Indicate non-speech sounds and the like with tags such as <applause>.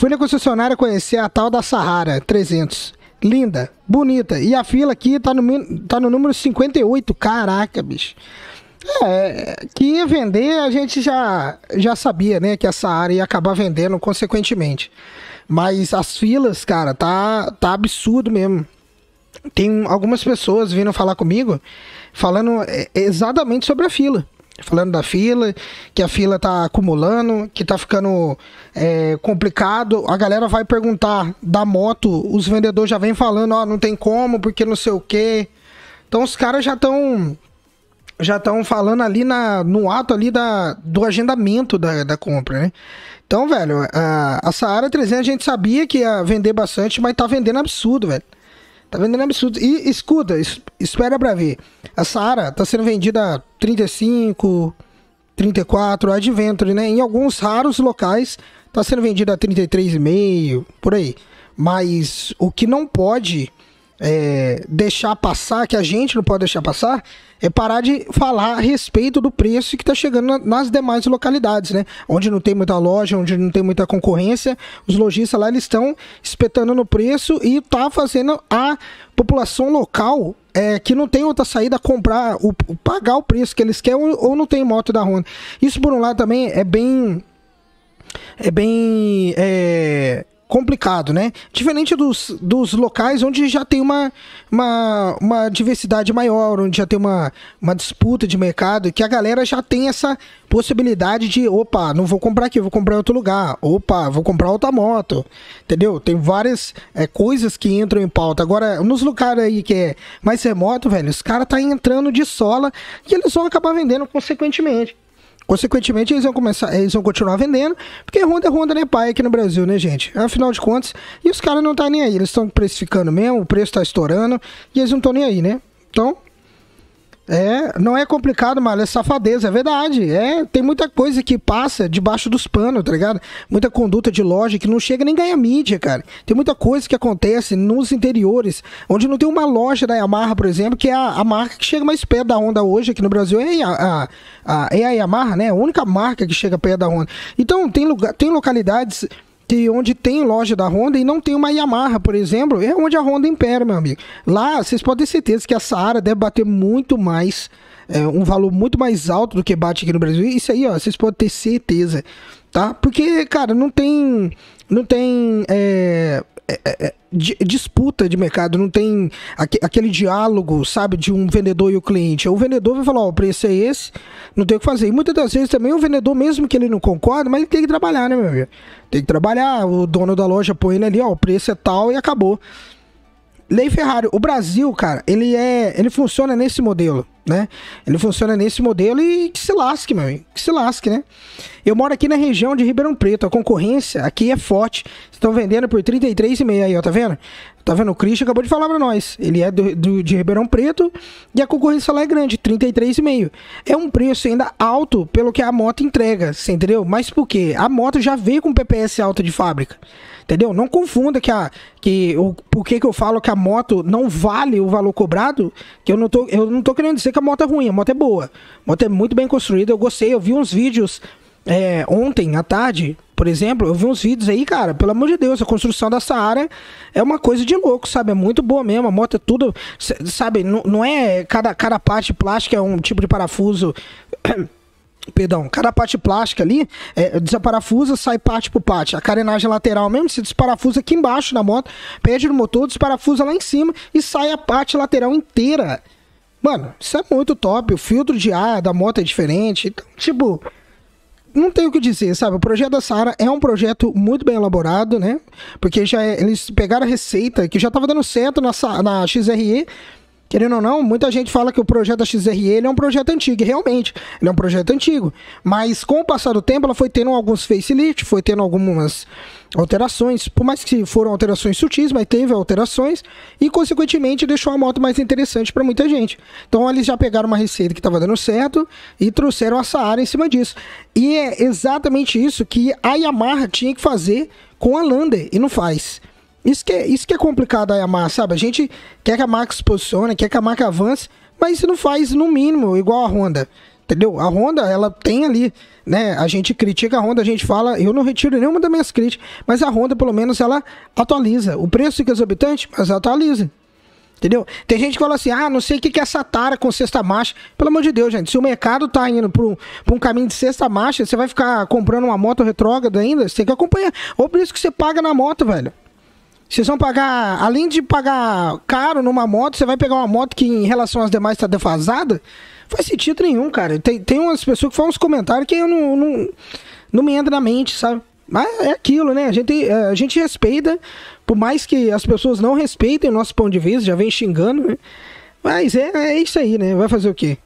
Fui na concessionária conhecer a tal da Sahara 300. Linda, bonita. E a fila aqui tá no, tá no número 58. Caraca, bicho. É, que ia vender a gente já, já sabia, né? Que a Sahara ia acabar vendendo consequentemente. Mas as filas, cara, tá, tá absurdo mesmo. Tem algumas pessoas vindo falar comigo falando é, exatamente sobre a fila falando da fila, que a fila tá acumulando, que tá ficando é, complicado. A galera vai perguntar da moto, os vendedores já vêm falando, ó, oh, não tem como, porque não sei o quê. Então os caras já estão já estão falando ali na, no ato ali da, do agendamento da, da compra, né? Então, velho, a, a Saara 300 a gente sabia que ia vender bastante, mas tá vendendo absurdo, velho. Tá vendendo é absurdo. E escuta, es, espera pra ver. A Sara tá sendo vendida a 35, 34, Adventure, né? Em alguns raros locais tá sendo vendida a 33,5, por aí. Mas o que não pode é, deixar passar, que a gente não pode deixar passar, é parar de falar a respeito do preço que está chegando nas demais localidades, né? Onde não tem muita loja, onde não tem muita concorrência, os lojistas lá eles estão espetando no preço e tá fazendo a população local é, que não tem outra saída comprar, o, pagar o preço que eles querem ou, ou não tem moto da Honda. Isso por um lado também é bem é bem é, complicado, né? Diferente dos, dos locais onde já tem uma, uma, uma diversidade maior, onde já tem uma, uma disputa de mercado, que a galera já tem essa possibilidade de, opa, não vou comprar aqui, vou comprar em outro lugar, opa, vou comprar outra moto, entendeu? Tem várias é, coisas que entram em pauta. Agora, nos lugares aí que é mais remoto, velho, os caras tá entrando de sola e eles vão acabar vendendo consequentemente. Consequentemente, eles vão começar, eles vão continuar vendendo, porque Honda é Honda, né, pai, aqui no Brasil, né, gente? Afinal de contas, e os caras não tá nem aí, eles estão precificando mesmo, o preço está estourando, e eles não estão nem aí, né? Então, é, não é complicado, mas é safadeza, é verdade. É, tem muita coisa que passa debaixo dos panos, tá ligado? Muita conduta de loja que não chega nem ganha mídia, cara. Tem muita coisa que acontece nos interiores, onde não tem uma loja da Yamaha, por exemplo, que é a, a marca que chega mais perto da Honda hoje aqui no Brasil. É a, a, a, é a Yamaha, né? A única marca que chega perto da Honda. Então, tem, lugar, tem localidades que onde tem loja da Honda e não tem uma Yamaha, por exemplo, é onde a Honda impera, meu amigo. Lá, vocês podem ter certeza que a Saara deve bater muito mais, é, um valor muito mais alto do que bate aqui no Brasil. Isso aí, ó, vocês podem ter certeza, tá? Porque, cara, não tem, não tem é, é, é, é disputa de mercado, não tem aquele diálogo, sabe, de um vendedor e o cliente. O vendedor vai falar, ó, oh, o preço é esse, não tem o que fazer. E muitas das vezes também o vendedor, mesmo que ele não concorde, mas ele tem que trabalhar, né, meu Tem que trabalhar, o dono da loja põe ele ali, ó, oh, o preço é tal e acabou. Lei Ferrari, o Brasil, cara, ele é, ele funciona nesse modelo, né? Ele funciona nesse modelo e que se lasque, meu, amigo, que se lasque, né? Eu moro aqui na região de Ribeirão Preto, a concorrência aqui é forte. Estão vendendo por 33,5 aí, ó, tá vendo? Tá vendo? O Christian acabou de falar pra nós. Ele é do, do de Ribeirão Preto e a concorrência lá é grande, 33,5. É um preço ainda alto pelo que a moto entrega, você entendeu? Mas por quê? A moto já veio com PPS alto de fábrica. Entendeu? Não confunda que a que o por que, que eu falo que a moto não vale o valor cobrado, que eu não tô eu não tô querendo dizer que a moto é ruim, a moto é boa. A moto é muito bem construída, eu gostei, eu vi uns vídeos é, ontem à tarde, por exemplo, eu vi uns vídeos aí, cara, pelo amor de Deus, a construção da Saara é uma coisa de louco, sabe? É muito boa mesmo, a moto é tudo, sabe? Não, não é cada, cada parte plástica é um tipo de parafuso. <clears throat> Perdão, cada parte plástica ali é, desaparafusa, sai parte por parte. A carenagem lateral mesmo se desparafusa aqui embaixo na moto, perde no motor, desparafusa lá em cima e sai a parte lateral inteira. Mano, isso é muito top. O filtro de ar da moto é diferente. Então, tipo, não tenho o que dizer, sabe? O projeto da Sara é um projeto muito bem elaborado, né? Porque já é, eles pegaram a receita que já estava dando certo na, na XRE Querendo ou não, muita gente fala que o projeto da XRE é um projeto antigo, e realmente, ele é um projeto antigo. Mas com o passar do tempo, ela foi tendo alguns facelifts, foi tendo algumas alterações, por mais que foram alterações sutis, mas teve alterações, e consequentemente deixou a moto mais interessante para muita gente. Então eles já pegaram uma receita que estava dando certo e trouxeram a Saara em cima disso. E é exatamente isso que a Yamaha tinha que fazer com a Lander e não faz. Isso que, é, isso que é complicado a Yamaha, sabe? A gente quer que a marca se posicione, quer que a marca avance, mas isso não faz no mínimo igual a Honda. Entendeu? A Honda, ela tem ali, né? A gente critica a Honda, a gente fala, eu não retiro nenhuma das minhas críticas, mas a Honda, pelo menos, ela atualiza. O preço fica exorbitante, mas atualiza. Entendeu? Tem gente que fala assim, ah, não sei o que é essa tara com sexta marcha. Pelo amor de Deus, gente, se o mercado tá indo para um, um, caminho de sexta marcha, você vai ficar comprando uma moto retrógrada ainda? Você tem que acompanhar. Ou o preço que você paga na moto, velho. Vocês vão pagar, além de pagar caro numa moto, você vai pegar uma moto que em relação às demais está defasada? Não faz sentido nenhum, cara. Tem, tem umas pessoas que falam uns comentários que eu não, não, não me entra na mente, sabe? Mas é aquilo, né? A gente, é, a gente respeita, por mais que as pessoas não respeitem o nosso ponto de vista, já vem xingando, né? Mas é, é isso aí, né? Vai fazer o quê?